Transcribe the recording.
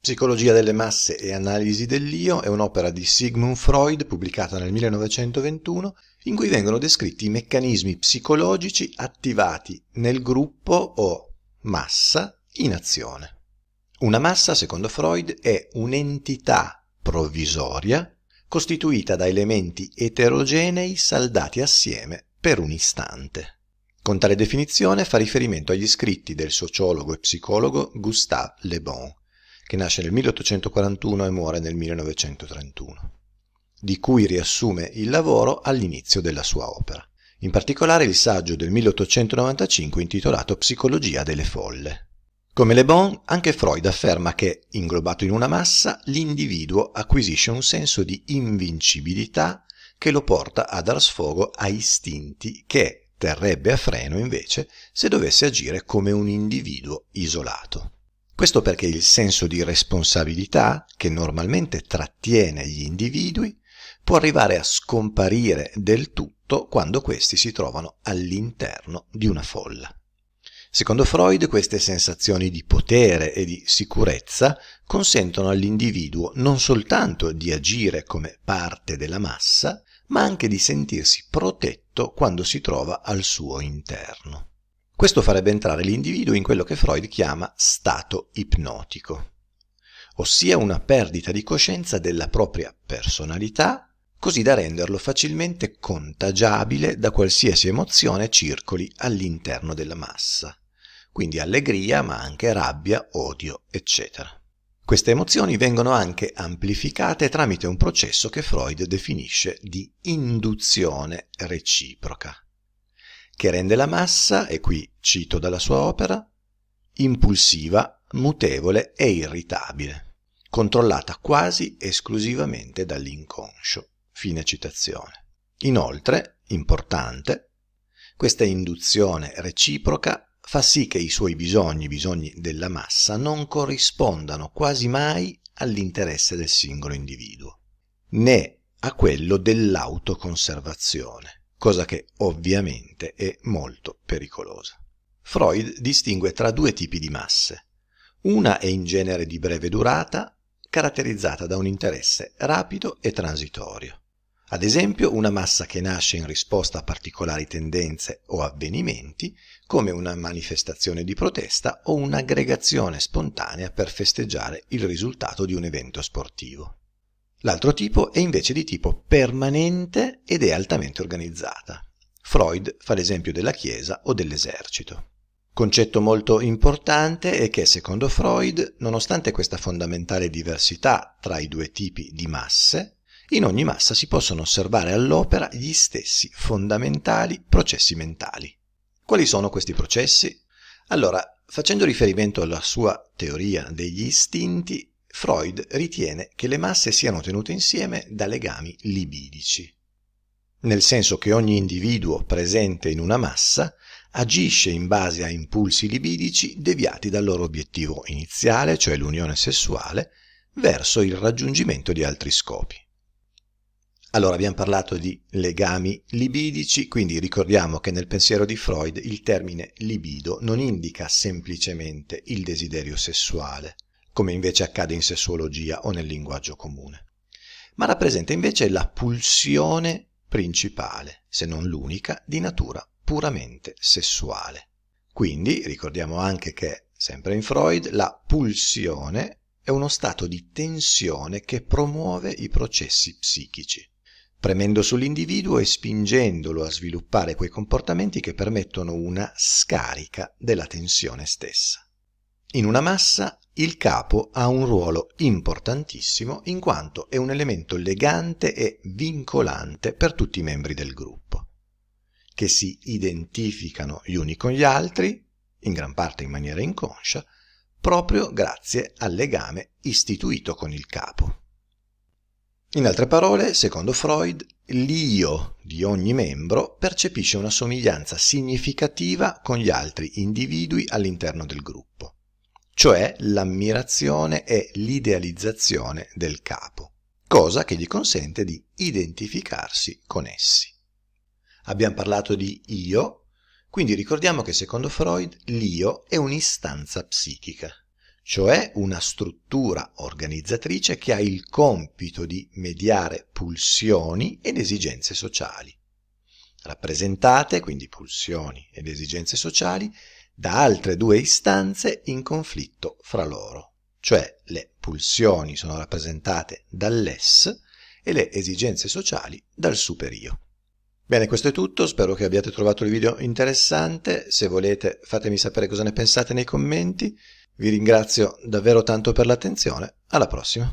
Psicologia delle masse e analisi dell'io è un'opera di Sigmund Freud pubblicata nel 1921 in cui vengono descritti i meccanismi psicologici attivati nel gruppo o massa in azione. Una massa, secondo Freud, è un'entità provvisoria costituita da elementi eterogenei saldati assieme per un istante. Con tale definizione fa riferimento agli scritti del sociologo e psicologo Gustave Le Bon, che nasce nel 1841 e muore nel 1931, di cui riassume il lavoro all'inizio della sua opera. In particolare il saggio del 1895 intitolato Psicologia delle folle. Come Le Bon, anche Freud afferma che, inglobato in una massa, l'individuo acquisisce un senso di invincibilità che lo porta a dar sfogo a istinti che terrebbe a freno invece se dovesse agire come un individuo isolato. Questo perché il senso di responsabilità, che normalmente trattiene gli individui, può arrivare a scomparire del tutto quando questi si trovano all'interno di una folla. Secondo Freud queste sensazioni di potere e di sicurezza consentono all'individuo non soltanto di agire come parte della massa, ma anche di sentirsi protetto quando si trova al suo interno. Questo farebbe entrare l'individuo in quello che Freud chiama stato ipnotico, ossia una perdita di coscienza della propria personalità, così da renderlo facilmente contagiabile da qualsiasi emozione circoli all'interno della massa, quindi allegria ma anche rabbia, odio, eccetera. Queste emozioni vengono anche amplificate tramite un processo che Freud definisce di induzione reciproca che rende la massa, e qui cito dalla sua opera, impulsiva, mutevole e irritabile, controllata quasi esclusivamente dall'inconscio. Fine citazione. Inoltre, importante, questa induzione reciproca fa sì che i suoi bisogni, i bisogni della massa, non corrispondano quasi mai all'interesse del singolo individuo, né a quello dell'autoconservazione cosa che ovviamente è molto pericolosa. Freud distingue tra due tipi di masse. Una è in genere di breve durata, caratterizzata da un interesse rapido e transitorio. Ad esempio, una massa che nasce in risposta a particolari tendenze o avvenimenti, come una manifestazione di protesta o un'aggregazione spontanea per festeggiare il risultato di un evento sportivo. L'altro tipo è invece di tipo permanente ed è altamente organizzata. Freud fa l'esempio della Chiesa o dell'esercito. Concetto molto importante è che secondo Freud, nonostante questa fondamentale diversità tra i due tipi di masse, in ogni massa si possono osservare all'opera gli stessi fondamentali processi mentali. Quali sono questi processi? Allora, facendo riferimento alla sua teoria degli istinti, Freud ritiene che le masse siano tenute insieme da legami libidici, nel senso che ogni individuo presente in una massa agisce in base a impulsi libidici deviati dal loro obiettivo iniziale, cioè l'unione sessuale, verso il raggiungimento di altri scopi. Allora abbiamo parlato di legami libidici, quindi ricordiamo che nel pensiero di Freud il termine libido non indica semplicemente il desiderio sessuale, come invece accade in sessuologia o nel linguaggio comune, ma rappresenta invece la pulsione principale, se non l'unica, di natura puramente sessuale. Quindi ricordiamo anche che, sempre in Freud, la pulsione è uno stato di tensione che promuove i processi psichici, premendo sull'individuo e spingendolo a sviluppare quei comportamenti che permettono una scarica della tensione stessa. In una massa il capo ha un ruolo importantissimo in quanto è un elemento legante e vincolante per tutti i membri del gruppo, che si identificano gli uni con gli altri, in gran parte in maniera inconscia, proprio grazie al legame istituito con il capo. In altre parole, secondo Freud, l'io di ogni membro percepisce una somiglianza significativa con gli altri individui all'interno del gruppo cioè l'ammirazione e l'idealizzazione del capo, cosa che gli consente di identificarsi con essi. Abbiamo parlato di io, quindi ricordiamo che secondo Freud l'io è un'istanza psichica, cioè una struttura organizzatrice che ha il compito di mediare pulsioni ed esigenze sociali. Rappresentate, quindi pulsioni ed esigenze sociali, da altre due istanze in conflitto fra loro, cioè le pulsioni sono rappresentate dall'es e le esigenze sociali dal superio. Bene, questo è tutto, spero che abbiate trovato il video interessante, se volete fatemi sapere cosa ne pensate nei commenti, vi ringrazio davvero tanto per l'attenzione, alla prossima!